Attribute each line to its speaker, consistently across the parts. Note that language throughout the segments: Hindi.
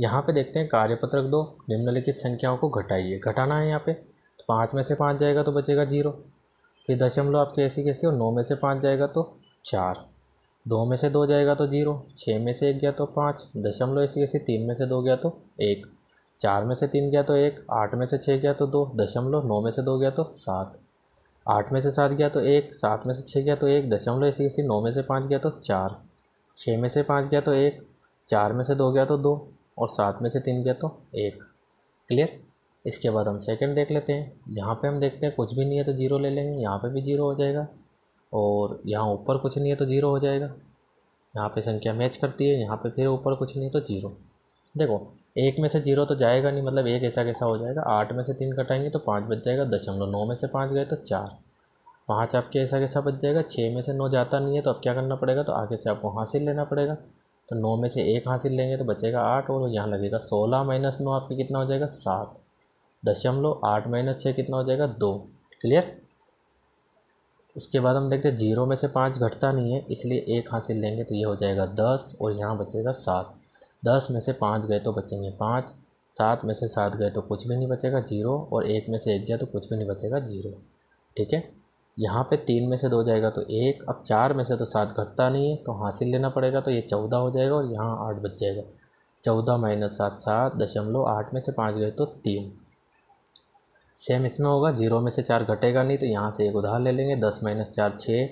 Speaker 1: यहाँ पे देखते हैं कार्यपत्रक दो निम्नलिखित संख्याओं को घटाइए घटाना है यहाँ पे तो पाँच में से पाँच जाएगा तो बचेगा जीरो फिर दशमलव आपके ऐसी कैसी हो नौ में से पाँच जाएगा तो चार दो में से दो जाएगा तो जीरो छः में से एक गया तो पाँच दशमलव ऐसी कैसी तीन में से दो गया तो एक चार में से तीन गया तो एक आठ में से छः गया तो दो दशमलव नौ में से दो गया तो सात आठ में से सात गया तो एक सात में से छः गया तो एक दशमलव ऐसी कैसी नौ में से पाँच गया तो चार छः में से पाँच गया तो एक चार में से दो गया तो दो और सात में से तीन गया तो एक क्लियर इसके बाद हम सेकंड देख लेते हैं यहाँ पे हम देखते हैं कुछ भी नहीं है तो जीरो ले लेंगे यहाँ पे भी जीरो हो जाएगा और यहाँ ऊपर कुछ नहीं है तो जीरो हो जाएगा यहाँ पे संख्या मैच करती है यहाँ पे फिर ऊपर कुछ नहीं है तो जीरो देखो एक में से जीरो तो जाएगा नहीं मतलब एक ऐसा कैसा हो जाएगा आठ में से तीन कटाएंगे तो पाँच बच जाएगा दशमलव नौ में से पाँच गए तो चार पाँच आपके ऐसा कैसा बच जाएगा छः में से नौ जाता नहीं है तो अब क्या करना पड़ेगा तो आगे से आपको हासिल लेना पड़ेगा तो नौ में से एक हासिल लेंगे तो बचेगा आठ और यहाँ लगेगा सोलह माइनस नौ आपके कितना हो जाएगा सात दशमलव आठ माइनस छः कितना हो जाएगा दो क्लियर उसके बाद हम देखते हैं जीरो में से पाँच घटता नहीं है इसलिए एक हासिल लेंगे तो ये हो जाएगा दस और यहाँ बचेगा सात दस में से पाँच गए तो बचेंगे पाँच सात में से सात गए तो कुछ भी नहीं बचेगा जीरो और एक में से एक गया तो कुछ भी नहीं बचेगा जीरो ठीक है यहाँ पे तीन में से दो जाएगा तो एक अब चार में से तो सात घटता नहीं है तो हासिल लेना पड़ेगा तो ये चौदह हो जाएगा और यहाँ आठ बच जाएगा चौदह माइनस सात सात दशमलव आठ में से पाँच गए तो तीन सेम इसमें होगा जीरो में से चार घटेगा नहीं तो यहाँ से एक उधार ले लेंगे दस माइनस चार छः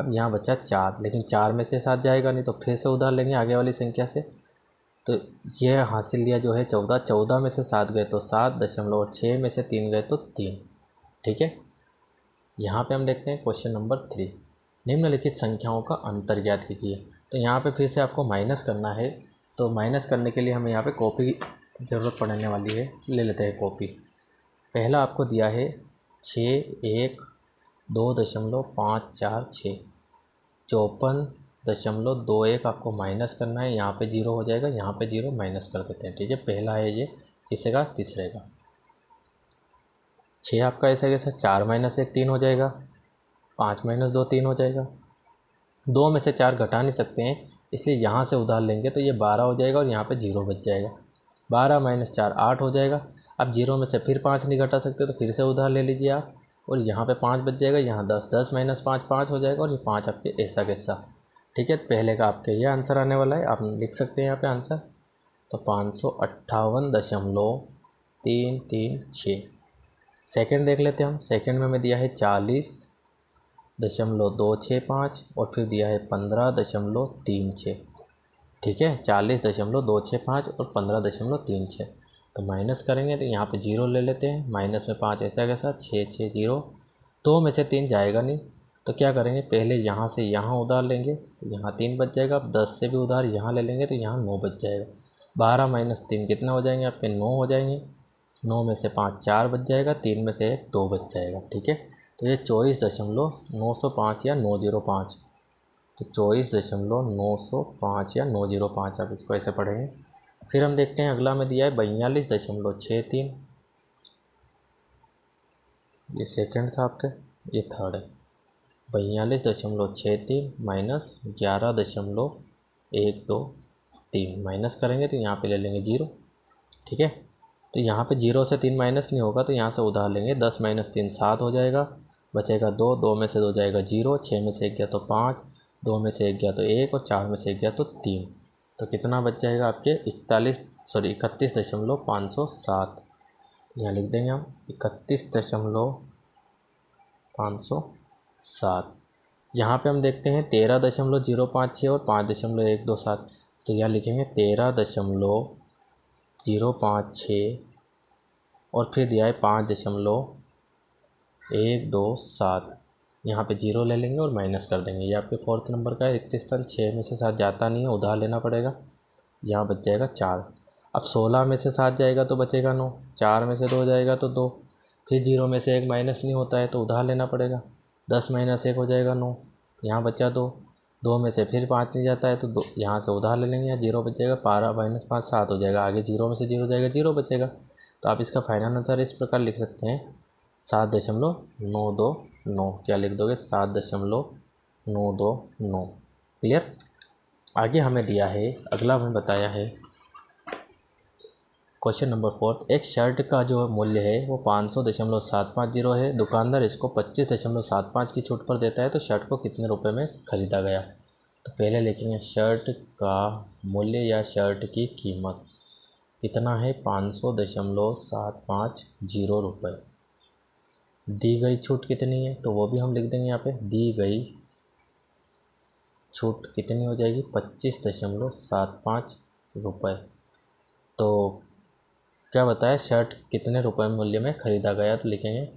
Speaker 1: अब यहाँ बचा चार लेकिन चार में से सात जाएगा नहीं तो फिर से उधार लेंगे आगे वाली संख्या से तो ये हासिल लिया जो है चौदह चौदह में से सात गए तो सात दशमलव छः में से तीन गए तो तीन ठीक है यहाँ पे हम देखते हैं क्वेश्चन नंबर थ्री निम्नलिखित संख्याओं का अंतर ज्ञात कीजिए तो यहाँ पे फिर से आपको माइनस करना है तो माइनस करने के लिए हमें यहाँ पे कॉपी ज़रूरत पड़ने वाली है ले लेते हैं कॉपी पहला आपको दिया है छः एक दो दशमलव पाँच चार छः चौपन दशमलव दो एक आपको माइनस करना है यहाँ पे जीरो हो जाएगा यहाँ पे जीरो माइनस कर देते हैं ठीक है पहला है ये किसका तीसरे का छः आपका ऐसा कैसा चार माइनस एक तीन हो जाएगा पाँच माइनस दो तीन हो जाएगा दो में से चार घटा नहीं सकते हैं इसलिए यहाँ से उधार लेंगे तो ये बारह हो जाएगा और यहाँ पे जीरो बच जाएगा बारह माइनस चार आठ हो जाएगा अब जीरो में से फिर पाँच नहीं घटा सकते तो फिर से उधार ले लीजिए आप और यहाँ पे पाँच बच जाएगा यहाँ दस दस माइनस पाँच पाँच हो जाएगा और ये पाँच आपके ऐसा कैसा ठीक है पहले का आपके ये आंसर आने वाला है आप लिख सकते हैं यहाँ पर आंसर तो पाँच सौ अट्ठावन दशमलव तीन तीन छः सेकेंड देख लेते हैं हम सेकेंड में हमें दिया है चालीस दशमलव दो छः पाँच और फिर दिया है पंद्रह दशमलव तीन छः ठीक है चालीस दशमलव दो छः पाँच और पंद्रह दशमलव तीन छः तो माइनस करेंगे तो यहाँ पे जीरो ले लेते हैं माइनस में पाँच ऐसा कैसा छः छः जीरो दो तो में से तीन जाएगा नहीं तो क्या करेंगे पहले यहाँ से यहाँ उधार लेंगे तो यहाँ तीन बच जाएगा अब दस से भी उधार यहाँ ले लेंगे तो यहाँ नौ बच जाएगा बारह माइनस तीन कितना हो जाएंगे आपके नौ हो जाएंगे नौ में से पाँच चार बच जाएगा तीन में से एक दो बच जाएगा ठीक है तो ये चौबीस दशमलव नौ सौ पाँच या नौ जीरो पाँच तो चौबीस दशमलव नौ सौ पाँच या नौ जीरो पाँच आप इसको ऐसे पढ़ेंगे फिर हम देखते हैं अगला में दिया है बयालीस दशमलव छः तीन ये सेकंड था आपके ये थर्ड है बयालीस दशमलव छः तीन माइनस ग्यारह दशमलव एक दो तीन माइनस करेंगे तो यहाँ पे ले लेंगे जीरो ठीक है तो यहाँ पे जीरो से तीन माइनस नहीं होगा तो यहाँ से उधार लेंगे दस माइनस तीन सात हो जाएगा बचेगा दो दो में से दो जाएगा जीरो छः में से एक गया तो पाँच दो में से एक गया तो एक और चार में से एक गया तो तीन तो कितना बच जाएगा आपके इकतालीस सॉरी इकतीस दशमलव पाँच सौ सात यहाँ लिख देंगे हम इकतीस दशमलव पाँच सौ सात यहाँ पर हम देखते हैं तेरह दशमलव जीरो पाँच छः और पाँच दशमलव एक दो सात तो यहाँ लिखेंगे तेरह दशमलव जीरो पाँच छः और फिर दिया है पाँच दशमलव एक दो सात यहाँ पे जीरो ले लेंगे और माइनस कर देंगे ये आपके फोर्थ नंबर का है रिक्त स्थान छः में से सात जाता नहीं है उधार लेना पड़ेगा यहाँ बच जाएगा चार अब सोलह में से सात जाएगा तो बचेगा नौ चार में से दो जाएगा तो दो फिर जीरो में से एक माइनस नहीं होता है तो उधार लेना पड़ेगा दस माइनस एक हो जाएगा नौ यहाँ बचा दो दो में से फिर पाँच नहीं जाता है तो दो यहाँ से उधार ले लेंगे यहाँ जीरो बचेगा बारह माइनस पाँच सात हो जाएगा आगे जीरो में से जीरो जाएगा जीरो बचेगा तो आप इसका फाइनल आंसर इस प्रकार लिख सकते हैं सात दशमलव नौ दो नौ क्या लिख दोगे सात दशमलव नौ दो नौ क्लियर आगे हमें दिया है अगला हमें बताया है क्वेश्चन नंबर फोर्थ एक शर्ट का जो मूल्य है वो पाँच सौ दशमलव सात पाँच जीरो है दुकानदार इसको पच्चीस दशमलव सात पाँच की छूट पर देता है तो शर्ट को कितने रुपए में ख़रीदा गया तो पहले लिखेंगे शर्ट का मूल्य या शर्ट की कीमत कितना है पाँच सौ दशमलव सात पाँच जीरो रुपये दी गई छूट कितनी है तो वो भी हम लिख देंगे यहाँ पे दी गई छूट कितनी हो जाएगी पच्चीस दशमलव सात पाँच रुपये तो क्या बताया शर्ट कितने रुपए मूल्य में ख़रीदा गया तो लिखेंगे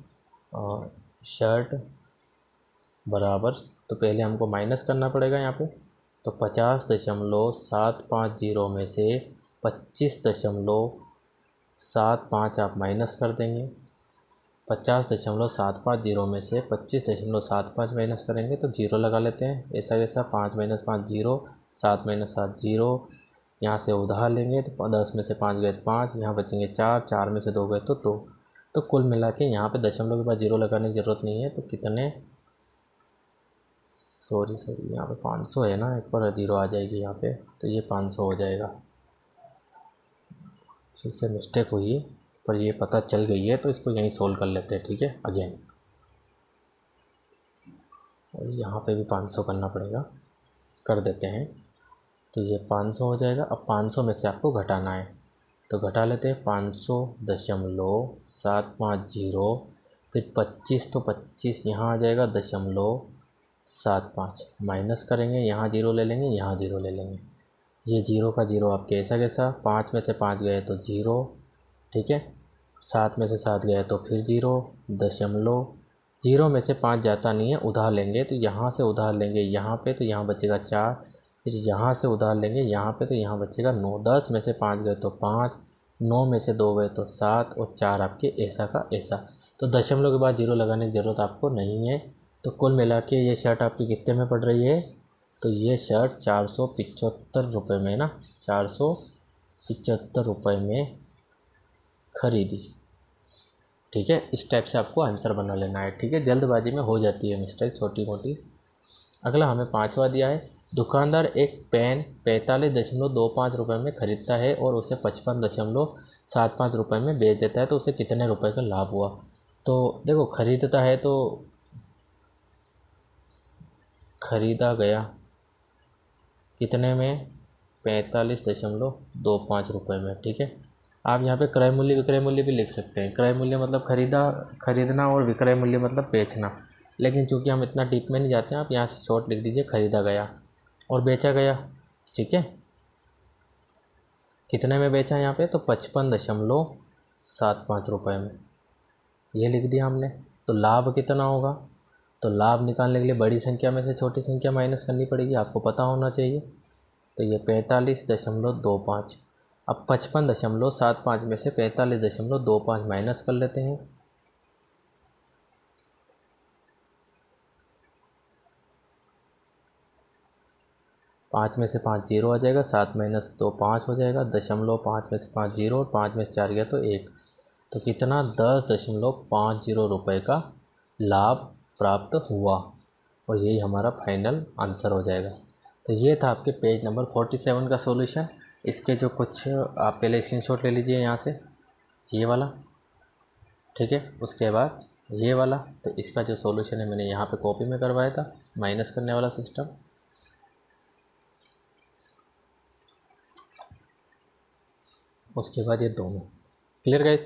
Speaker 1: और शर्ट बराबर तो पहले हमको माइनस करना पड़ेगा यहाँ पे तो पचास दशमलव सात पाँच जीरो में से पच्चीस दशमलव सात पाँच आप माइनस कर देंगे पचास दशमलव सात पाँच जीरो में से पच्चीस दशमलव सात पाँच माइनस करेंगे तो जीरो लगा लेते हैं ऐसा जैसा पाँच माइनस पाँच जीरो सात माइनस सात जीरो यहाँ से उधार लेंगे तो दस में से पाँच गए तो पाँच यहाँ बचेंगे चार चार में से दो गए तो दो तो कुल मिला के यहाँ पर दशमलव के बाद जीरो लगाने की ज़रूरत नहीं है तो कितने सॉरी सॉरी यहाँ पे पाँच सौ है ना एक बार जीरो आ जाएगी यहाँ पे तो ये पाँच सौ हो जाएगा फिर से मिस्टेक हुई पर ये पता चल गई है तो इसको यहीं सोल्व कर लेते हैं ठीक है अगेन और यहाँ पे भी पाँच सौ करना पड़ेगा कर देते हैं तो ये पाँच सौ हो जाएगा अब पाँच सौ में से आपको घटाना है तो घटा लेते हैं पाँच सौ दशमलव सात पाँच जीरो फिर पच्चीस तो पच्चीस यहाँ आ जाएगा दशमलव सात पाँच माइनस करेंगे यहाँ जीरो ले लेंगे यहाँ जीरो ले लेंगे ये जीरो का जीरो आप कैसा कैसा पाँच में से पाँच गए तो जीरो ठीक है सात में से सात गए तो फिर जीरो दशमलव जीरो में से पाँच जाता नहीं है उधार लेंगे तो यहाँ से उधार लेंगे यहाँ पे तो यहाँ बचेगा चार फिर यहाँ से उधार लेंगे यहाँ पे तो यहाँ बचेगा नौ दस में से पाँच गए तो पाँच नौ में से दो गए तो सात और चार आपके ऐसा का ऐसा तो दशमलव के बाद जीरो लगाने की ज़रूरत आपको नहीं है तो कुल मिला के ये शर्ट आपकी कितने में पड़ रही है तो ये शर्ट चार सौ पिचहत्तर रुपये में ना चार सौ पिचहत्तर रुपये में खरीदी ठीक है इस टाइप से आपको आंसर बना लेना है ठीक है जल्दबाजी में हो जाती है मिस्टेक छोटी मोटी अगला हमें पाँचवा दिया है दुकानदार एक पेन पैंतालीस दशमलव दो पाँच रुपये में ख़रीदता है और उसे पचपन दशमलव सात पाँच रुपये में बेच देता है तो उसे कितने रुपए का लाभ हुआ तो देखो ख़रीदता है तो ख़रीदा गया कितने में पैंतालीस दशमलव दो पाँच रुपये में ठीक है आप यहाँ पे क्रय मूल्य विक्रय मूल्य भी लिख सकते हैं क्रय मूल्य मतलब ख़रीदा ख़रीदना और विक्रय मूल्य मतलब बेचना लेकिन चूंकि हम इतना डीप में नहीं जाते हैं आप यहाँ से शॉर्ट लिख दीजिए ख़रीदा गया और बेचा गया ठीक है कितने में बेचा यहाँ पे तो पचपन दशमलव सात पाँच रुपये में ये लिख दिया हमने तो लाभ कितना होगा तो लाभ निकालने के लिए बड़ी संख्या में से छोटी संख्या माइनस करनी पड़ेगी आपको पता होना चाहिए तो ये पैंतालीस दशमलव दो पाँच अब पचपन दशमलव सात पाँच में से पैंतालीस दशमलव दो पाँच माइनस कर लेते हैं पाँच में से पाँच जीरो आ जाएगा सात माइनस दो पाँच हो जाएगा दशमलव पाँच में से पाँच जीरो और पाँच में से चार गया तो एक तो कितना दस दशमलव पाँच जीरो रुपये का लाभ प्राप्त हुआ और यही हमारा फाइनल आंसर हो जाएगा तो ये था आपके पेज नंबर फोर्टी सेवन का सॉल्यूशन इसके जो कुछ आप पहले स्क्रीनशॉट ले लीजिए यहाँ से ये वाला ठीक है उसके बाद ये वाला तो इसका जो सॉल्यूशन है मैंने यहाँ पे कॉपी में करवाया था माइनस करने वाला सिस्टम उसके बाद ये दोनों क्लियर गाइस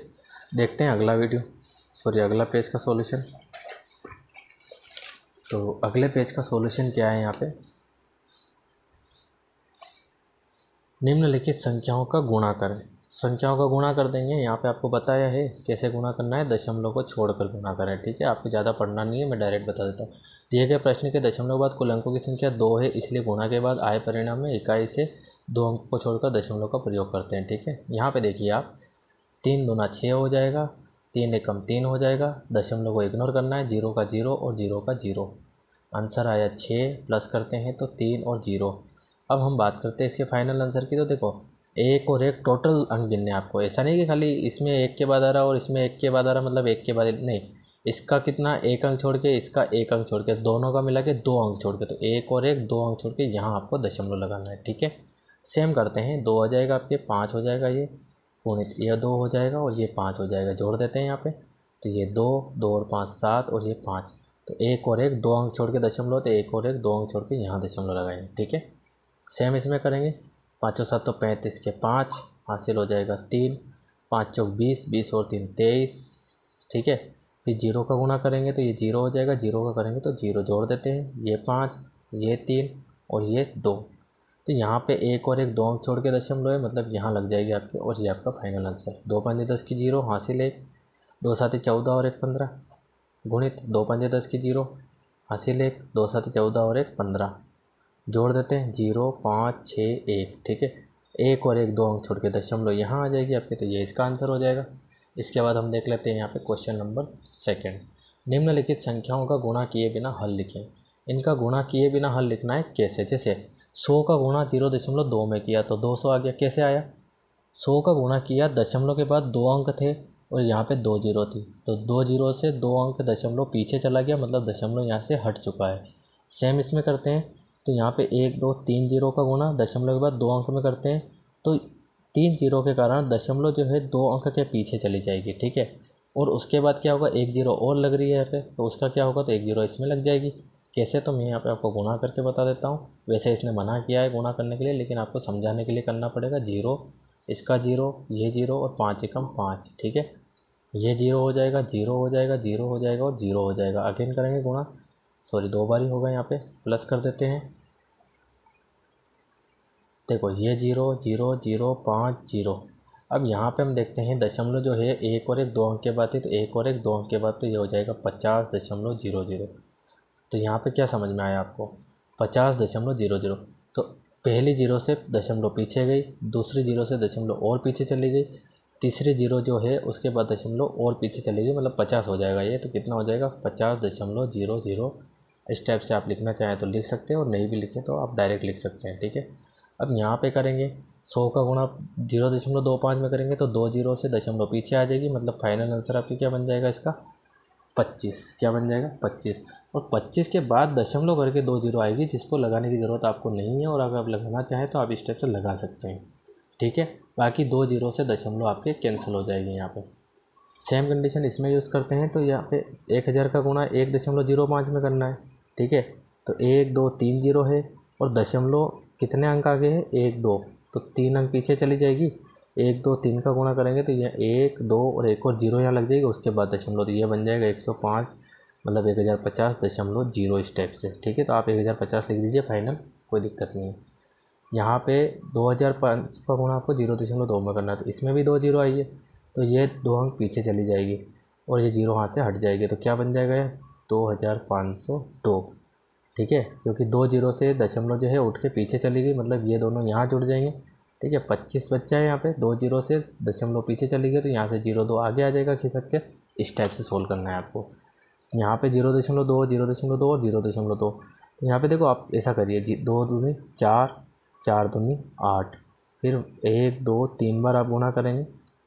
Speaker 1: देखते हैं अगला वीडियो सॉरी अगला पेज का सॉल्यूशन तो अगले पेज का सॉल्यूशन क्या है यहाँ पे निम्नलिखित संख्याओं का गुणा करें संख्याओं का गुणा कर देंगे यहाँ पे आपको बताया है कैसे गुणा करना है दशमलव को छोड़कर गुणा करें ठीक है आपको ज़्यादा पढ़ना नहीं है मैं डायरेक्ट बता देता हूँ दिए गए प्रश्न के दशमलव बाद कुल अंकों की संख्या दो है इसलिए गुणा के बाद आए परिणाम में इकाई से दो अंक को छोड़कर दशमलव का प्रयोग करते हैं ठीक है यहाँ पे देखिए आप तीन दूना छः हो जाएगा तीन एकम तीन हो जाएगा दशमलव को इग्नोर करना है जीरो का जीरो और जीरो का जीरो आंसर आया छः प्लस करते हैं तो तीन और जीरो अब हम बात करते हैं इसके फाइनल आंसर की तो देखो एक और एक टोटल अंक गिनने आपको ऐसा नहीं कि खाली इसमें एक के बाद आ रहा और इसमें एक के बाद आ रहा मतलब एक के बाद नहीं इसका कितना एक अंक छोड़ के इसका एक अंक छोड़ के दोनों का मिला के दो अंक छोड़ के तो एक और एक दो अंक छोड़ के यहाँ आपको दशमलव लगाना है ठीक है सेम करते हैं दो आ जाएगा आपके पाँच हो जाएगा ये गुणित यह दो हो जाएगा और ये पाँच हो जाएगा जोड़ देते हैं यहाँ पे तो ये दो दो और पाँच सात और ये पाँच तो एक और एक दो अंक छोड़ के दशमलव तो एक और एक दो अंक छोड़ के यहाँ दशमलव लगाएंगे ठीक है सेम इसमें करेंगे पाँचों सात तो पैंतीस के पाँच हासिल हो जाएगा तीन पाँच चौक बीस बीस और तीन तेईस ठीक है फिर जीरो का गुणा करेंगे तो ये जीरो हो जाएगा जीरो का करेंगे तो जीरो जोड़ देते हैं ये पाँच ये तीन और ये दो तो यहाँ पे एक और एक दो अंक छोड़ के दशमलव है मतलब यहाँ लग जाएगी आपके और ये आपका फाइनल आंसर दो पाँच दस की जीरो हासिल एक दो सात चौदह और एक पंद्रह गुणित दो पंजे दस की जीरो हासिल एक दो सात चौदह और एक पंद्रह जोड़ देते हैं जीरो पाँच छः एक ठीक है एक और एक दो अंक छोड़ के दशमलव यहाँ आ जाएगी आपके तो ये इसका आंसर हो जाएगा इसके बाद हम देख लेते हैं यहाँ पे क्वेश्चन नंबर सेकंड निम्नलिखित संख्याओं का गुणा किए बिना हल लिखें इनका गुणा किए बिना हल लिखना है कैसे जैसे सौ का गुणा जीरो दशमलव दो में किया तो दो सौ आ गया कैसे आया सौ का गुणा किया दशमलव के बाद दो अंक थे और यहाँ पे दो जीरो थी तो दो जीरो से दो अंक दशमलव पीछे चला गया मतलब दशमलव यहाँ से हट चुका है सेम इसमें करते हैं तो यहाँ पे एक दो तीन जीरो का गुणा दशमलव के बाद दो अंक में करते हैं तो तीन जीरो के कारण दशमलव जो है दो अंक के पीछे चली जाएगी ठीक है और उसके बाद क्या होगा एक जीरो और लग रही है यहाँ पे तो उसका क्या होगा तो एक जीरो इसमें लग जाएगी कैसे तो मैं यहाँ पे आपको गुणा करके बता देता हूँ वैसे इसने मना किया है गुणा करने के लिए लेकिन आपको समझाने के लिए करना पड़ेगा जीरो इसका जीरो ये जीरो और पाँच एकम पाँच ठीक है ये जीरो हो जाएगा जीरो हो जाएगा जीरो हो जाएगा और जीरो हो जाएगा अगेन करेंगे गुणा सॉरी दो बार ही होगा यहाँ पे प्लस कर देते हैं देखो ये जीरो जीरो जीरो पाँच जीरो अब यहाँ पे हम देखते हैं दशमलव जो है एक और एक दो अंक के बाद है तो एक और एक दो अंक के बाद तो ये हो जाएगा पचास दशमलव जीरो जीरो तो यहाँ पे क्या समझ में आया आपको पचास दशमलव जीरो जीरो तो पहली जीरो से दशमलव पीछे गई दूसरी जीरो से दशमलव और पीछे चली गई तीसरी जीरो जो है उसके बाद दशमलव और पीछे चली गई मतलब पचास हो जाएगा ये तो कितना हो जाएगा पचास दशमलव जीरो जीरो इस टाइप से आप लिखना चाहें तो लिख सकते हैं और नहीं भी लिखें तो आप डायरेक्ट लिख सकते हैं ठीक है अब यहाँ पर करेंगे सौ का गुणा जीरो दशमलव दो पाँच में करेंगे तो दो जीरो से दशमलव पीछे आ जाएगी मतलब फाइनल आंसर आपके क्या बन जाएगा इसका पच्चीस क्या बन जाएगा पच्चीस और 25 के बाद दशमलव करके दो जीरो आएगी जिसको लगाने की ज़रूरत आपको नहीं है और अगर आप लगाना चाहें तो आप इस टाइप से लगा सकते हैं ठीक है बाकी दो जीरो से दशमलव आपके कैंसिल हो जाएगी यहाँ पे सेम कंडीशन इसमें यूज़ करते हैं तो यहाँ पे एक हज़ार का गुणा एक दशमलव जीरो पाँच में करना है ठीक है तो एक दो तीन जीरो है और दशमलव कितने अंक आगे है एक दो तो तीन अंक पीछे चली जाएगी एक दो तीन का गुणा करेंगे तो यह एक दो और एक और जीरो यहाँ लग जाएगी उसके बाद दशमलव तो यह बन जाएगा एक सौ पाँच मतलब एक हज़ार पचास दशमलव जीरो स्टेप से ठीक है तो आप एक हज़ार पचास लिख दीजिए फाइनल कोई दिक्कत नहीं है यहाँ पे दो हज़ार पाँच का गुणा आपको जीरो दशमलव दो में करना है तो इसमें भी दो जीरो आई है तो ये दो अंक पीछे चली जाएगी और ये जीरो हाथ से हट जाएगी तो क्या बन जाएगा दो हज़ार पाँच सौ दो ठीक है क्योंकि दो जीरो से दशमलव जो है उठ के पीछे चली गई मतलब ये दोनों यहाँ जुड़ जाएंगे ठीक है पच्चीस बच्चा है यहाँ पे दो जीरो से दशमलव पीछे चली गई तो यहाँ से जीरो दो आगे आ जाएगा खिसक के इस टाइप से सोल्व करना है आपको यहाँ पे जीरो दशमलव दो जीरो दशमलव दो और जीरो दशमलव दो यहाँ पे देखो आप ऐसा करिए जी दो दूनी चार चार दूनी आठ फिर एक दो तीन बार आप गुना करेंगे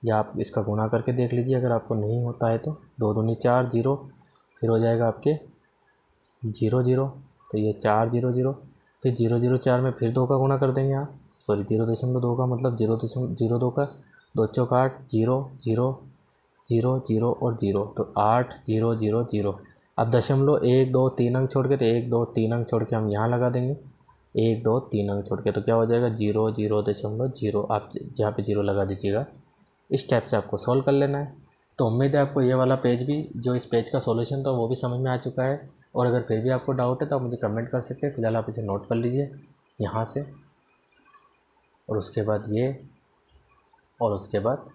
Speaker 1: या आप इसका गुना करके देख लीजिए अगर आपको नहीं होता है तो दो दूनी चार जीरो फिर हो जाएगा आपके जीरो जीरो तो ये चार जीरो जीरो फिर जीरो जीरो चार में फिर दो का गुना कर देंगे आप सॉरी जीरो दशमलव दो का मतलब जीरो दशमलव जीरो दो का दो चौक आठ जीरो जीरो जीरो जीरो और जीरो तो आठ जीरो जीरो जीरो अब दशमलव एक दो तीन अंक छोड़ के तो एक दो तीन अंक छोड़ के हम यहाँ लगा देंगे एक दो तीन अंक छोड़ के तो क्या हो जाएगा जीरो जीरो दशमलव जीरो आप जहाँ पे जीरो लगा दीजिएगा इस टाइप से आपको सॉल्व कर लेना है तो उम्मीद है आपको ये वाला पेज भी जो इस पेज का सोल्यूशन था वो भी समझ में आ चुका है और अगर फिर भी आपको डाउट है तो आप मुझे कमेंट कर सकते हैं फिलहाल आप इसे नोट कर लीजिए यहाँ से और उसके बाद ये और उसके बाद